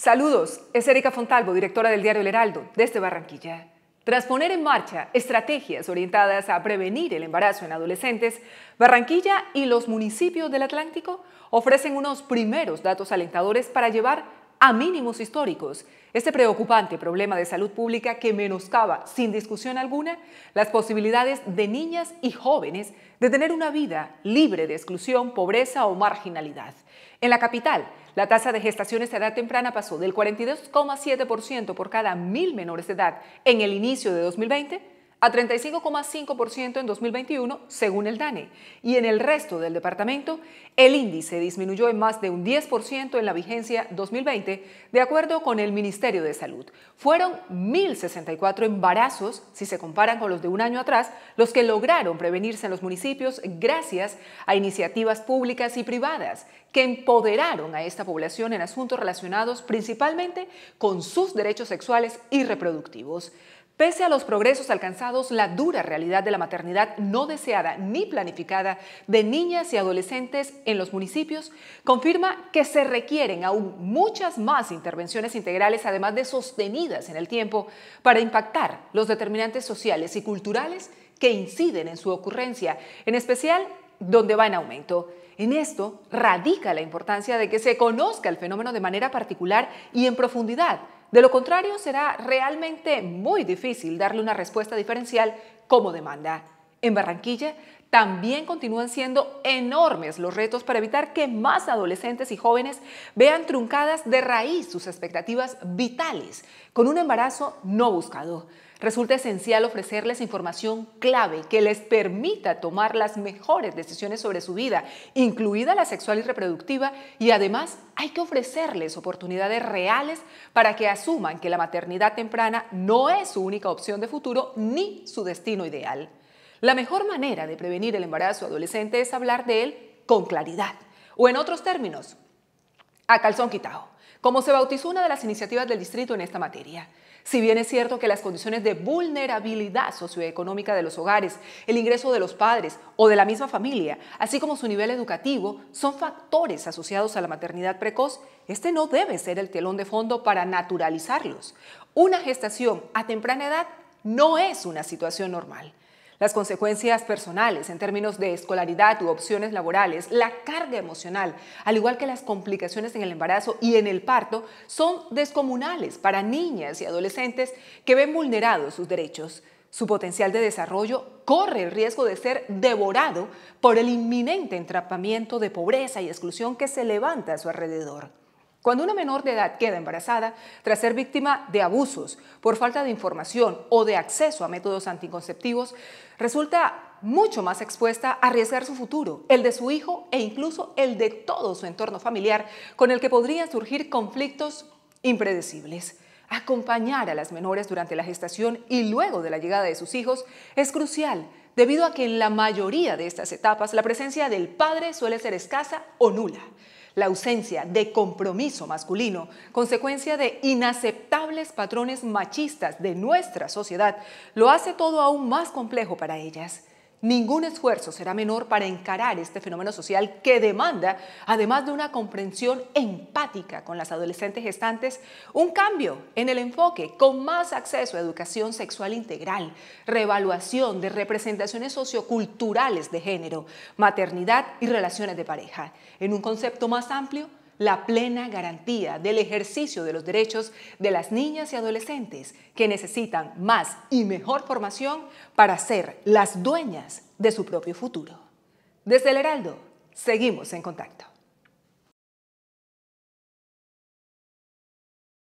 Saludos, es Erika Fontalvo, directora del diario El Heraldo, desde Barranquilla. Tras poner en marcha estrategias orientadas a prevenir el embarazo en adolescentes, Barranquilla y los municipios del Atlántico ofrecen unos primeros datos alentadores para llevar a mínimos históricos. Este preocupante problema de salud pública que menoscaba, sin discusión alguna, las posibilidades de niñas y jóvenes de tener una vida libre de exclusión, pobreza o marginalidad. En la capital, la tasa de gestaciones de edad temprana pasó del 42,7% por cada mil menores de edad en el inicio de 2020 a 35,5% en 2021, según el DANE, y en el resto del departamento, el índice disminuyó en más de un 10% en la vigencia 2020, de acuerdo con el Ministerio de Salud. Fueron 1.064 embarazos, si se comparan con los de un año atrás, los que lograron prevenirse en los municipios gracias a iniciativas públicas y privadas que empoderaron a esta población en asuntos relacionados principalmente con sus derechos sexuales y reproductivos. Pese a los progresos alcanzados, la dura realidad de la maternidad no deseada ni planificada de niñas y adolescentes en los municipios confirma que se requieren aún muchas más intervenciones integrales, además de sostenidas en el tiempo, para impactar los determinantes sociales y culturales que inciden en su ocurrencia, en especial donde va en aumento. En esto radica la importancia de que se conozca el fenómeno de manera particular y en profundidad de lo contrario, será realmente muy difícil darle una respuesta diferencial como demanda. En Barranquilla también continúan siendo enormes los retos para evitar que más adolescentes y jóvenes vean truncadas de raíz sus expectativas vitales con un embarazo no buscado. Resulta esencial ofrecerles información clave que les permita tomar las mejores decisiones sobre su vida, incluida la sexual y reproductiva, y además hay que ofrecerles oportunidades reales para que asuman que la maternidad temprana no es su única opción de futuro ni su destino ideal. La mejor manera de prevenir el embarazo adolescente es hablar de él con claridad. O en otros términos, a calzón quitado, como se bautizó una de las iniciativas del distrito en esta materia. Si bien es cierto que las condiciones de vulnerabilidad socioeconómica de los hogares, el ingreso de los padres o de la misma familia, así como su nivel educativo, son factores asociados a la maternidad precoz, este no debe ser el telón de fondo para naturalizarlos. Una gestación a temprana edad no es una situación normal. Las consecuencias personales en términos de escolaridad u opciones laborales, la carga emocional, al igual que las complicaciones en el embarazo y en el parto, son descomunales para niñas y adolescentes que ven vulnerados sus derechos. Su potencial de desarrollo corre el riesgo de ser devorado por el inminente entrapamiento de pobreza y exclusión que se levanta a su alrededor. Cuando una menor de edad queda embarazada tras ser víctima de abusos por falta de información o de acceso a métodos anticonceptivos, resulta mucho más expuesta a arriesgar su futuro, el de su hijo e incluso el de todo su entorno familiar, con el que podrían surgir conflictos impredecibles. Acompañar a las menores durante la gestación y luego de la llegada de sus hijos es crucial, debido a que en la mayoría de estas etapas la presencia del padre suele ser escasa o nula la ausencia de compromiso masculino, consecuencia de inaceptables patrones machistas de nuestra sociedad, lo hace todo aún más complejo para ellas. Ningún esfuerzo será menor para encarar este fenómeno social que demanda, además de una comprensión empática con las adolescentes gestantes, un cambio en el enfoque con más acceso a educación sexual integral, reevaluación de representaciones socioculturales de género, maternidad y relaciones de pareja, en un concepto más amplio la plena garantía del ejercicio de los derechos de las niñas y adolescentes que necesitan más y mejor formación para ser las dueñas de su propio futuro. Desde el Heraldo, seguimos en contacto.